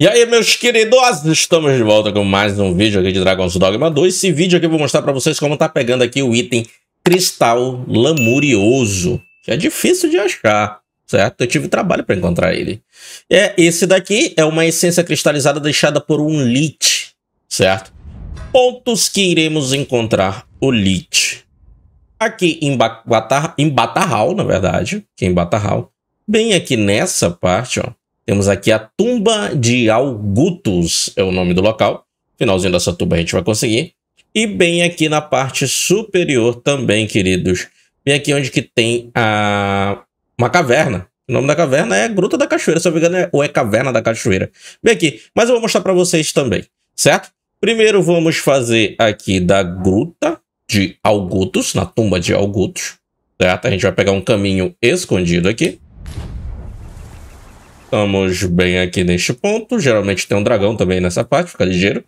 E aí, meus queridos, estamos de volta com mais um vídeo aqui de Dragon's Dogma 2. Esse vídeo aqui eu vou mostrar pra vocês como tá pegando aqui o item Cristal Lamurioso, que é difícil de achar, certo? Eu tive trabalho pra encontrar ele. É, esse daqui é uma essência cristalizada deixada por um Lich, certo? Pontos que iremos encontrar o Lich. Aqui em, Batar, em Batarral, na verdade, aqui é em Batarral. Bem aqui nessa parte, ó temos aqui a Tumba de Algutus, é o nome do local. Finalzinho dessa tumba a gente vai conseguir. E bem aqui na parte superior também, queridos. Bem aqui onde que tem a... uma caverna. O nome da caverna é Gruta da Cachoeira, se eu não me engano, é, ou é Caverna da Cachoeira. Bem aqui, mas eu vou mostrar para vocês também, certo? Primeiro vamos fazer aqui da Gruta de Algutus, na tumba de Algutus. certo? A gente vai pegar um caminho escondido aqui. Estamos bem aqui neste ponto. Geralmente tem um dragão também nessa parte, fica ligeiro.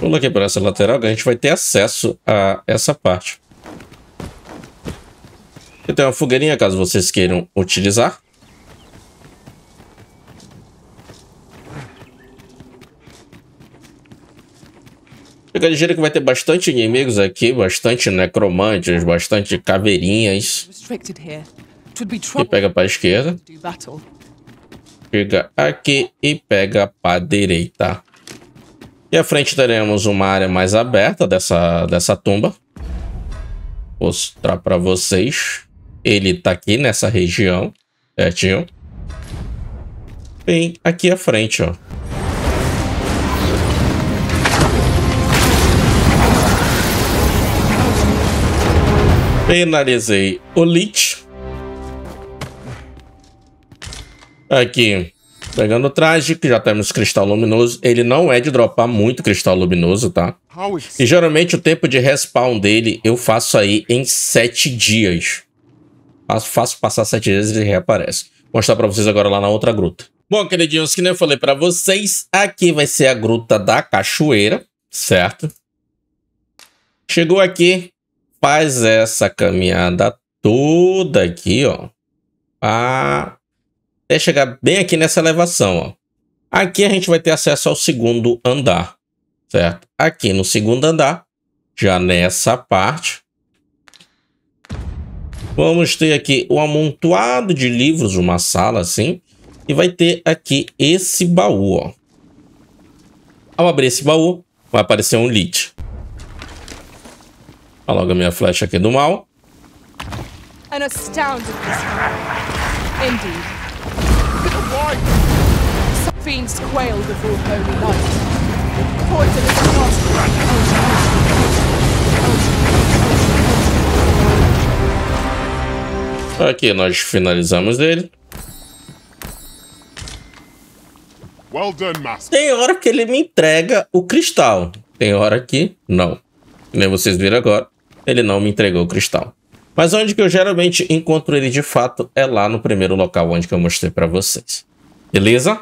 Pula aqui para essa lateral que a gente vai ter acesso a essa parte. Eu tenho uma fogueirinha caso vocês queiram utilizar. jeito que vai ter bastante inimigos aqui, bastante necromantes, bastante caveirinhas. E pega pra esquerda. Chega aqui e pega pra direita. E à frente teremos uma área mais aberta dessa, dessa tumba. Vou mostrar pra vocês. Ele tá aqui nessa região, certinho. Bem, aqui à frente, ó. Penalizei o Lich. Aqui, pegando o traje, que já temos cristal luminoso. Ele não é de dropar muito cristal luminoso, tá? E geralmente o tempo de respawn dele eu faço aí em 7 dias. Faço, faço passar 7 dias e ele reaparece. Vou mostrar pra vocês agora lá na outra gruta. Bom, queridinhos, que nem eu falei pra vocês, aqui vai ser a gruta da cachoeira, certo? Chegou aqui, faz essa caminhada toda aqui, ó, pra... até chegar bem aqui nessa elevação, ó. Aqui a gente vai ter acesso ao segundo andar, certo? Aqui no segundo andar, já nessa parte, vamos ter aqui o um amontoado de livros, uma sala assim, e vai ter aqui esse baú, ó. Ao abrir esse baú, vai aparecer um lit. Aloga minha flecha aqui do mal. An Indeed. Fiends quail before holy light. Poison is a Aqui nós finalizamos ele. Well done, master. Tem hora que ele me entrega o cristal. Tem hora que não. nem vocês viram agora ele não me entregou o cristal. Mas onde que eu geralmente encontro ele de fato é lá no primeiro local onde que eu mostrei para vocês. Beleza?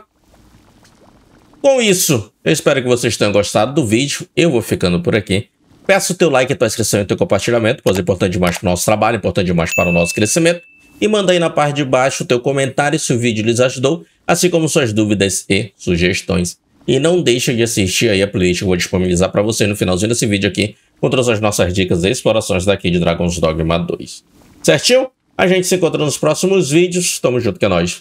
Com isso, eu espero que vocês tenham gostado do vídeo. Eu vou ficando por aqui. Peço o teu like, tua inscrição e teu compartilhamento, pois é importante demais para o nosso trabalho, importante demais para o nosso crescimento. E manda aí na parte de baixo o teu comentário se o vídeo lhes ajudou, assim como suas dúvidas e sugestões. E não deixa de assistir aí a playlist que eu vou disponibilizar para você no finalzinho desse vídeo aqui, Outras são as nossas dicas e explorações daqui de Dragon's Dogma 2. Certinho? A gente se encontra nos próximos vídeos. Tamo junto, que é nóis.